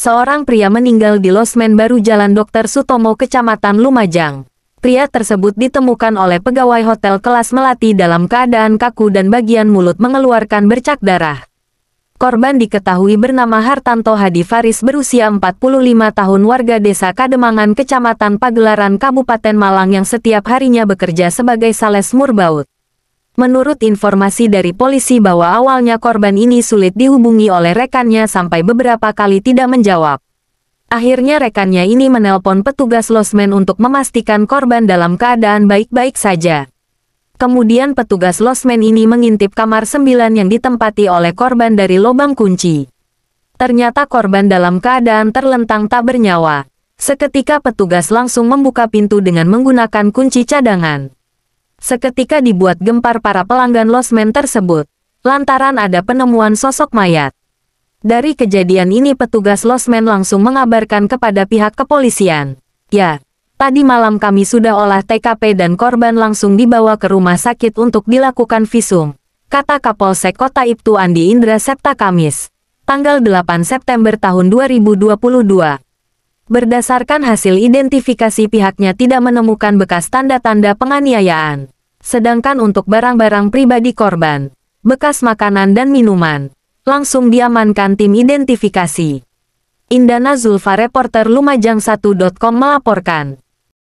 seorang pria meninggal di losmen baru Jalan Dr. Sutomo, Kecamatan Lumajang. Pria tersebut ditemukan oleh pegawai hotel kelas Melati dalam keadaan kaku dan bagian mulut mengeluarkan bercak darah. Korban diketahui bernama Hartanto Hadi Faris berusia 45 tahun warga desa Kademangan Kecamatan Pagelaran Kabupaten Malang yang setiap harinya bekerja sebagai sales murbaut. Menurut informasi dari polisi bahwa awalnya korban ini sulit dihubungi oleh rekannya sampai beberapa kali tidak menjawab. Akhirnya rekannya ini menelpon petugas losmen untuk memastikan korban dalam keadaan baik-baik saja. Kemudian petugas losmen ini mengintip kamar sembilan yang ditempati oleh korban dari lubang kunci. Ternyata korban dalam keadaan terlentang tak bernyawa. Seketika petugas langsung membuka pintu dengan menggunakan kunci cadangan seketika dibuat gempar para pelanggan losmen tersebut, lantaran ada penemuan sosok mayat. Dari kejadian ini petugas losmen langsung mengabarkan kepada pihak kepolisian. Ya, tadi malam kami sudah olah TKP dan korban langsung dibawa ke rumah sakit untuk dilakukan visum, kata Kapolsek Kota Ibtu Andi Indra Septa Kamis, tanggal 8 September tahun 2022. Berdasarkan hasil identifikasi pihaknya tidak menemukan bekas tanda-tanda penganiayaan. Sedangkan untuk barang-barang pribadi korban, bekas makanan dan minuman, langsung diamankan tim identifikasi. Indana Zulfa reporter Lumajang1.com melaporkan.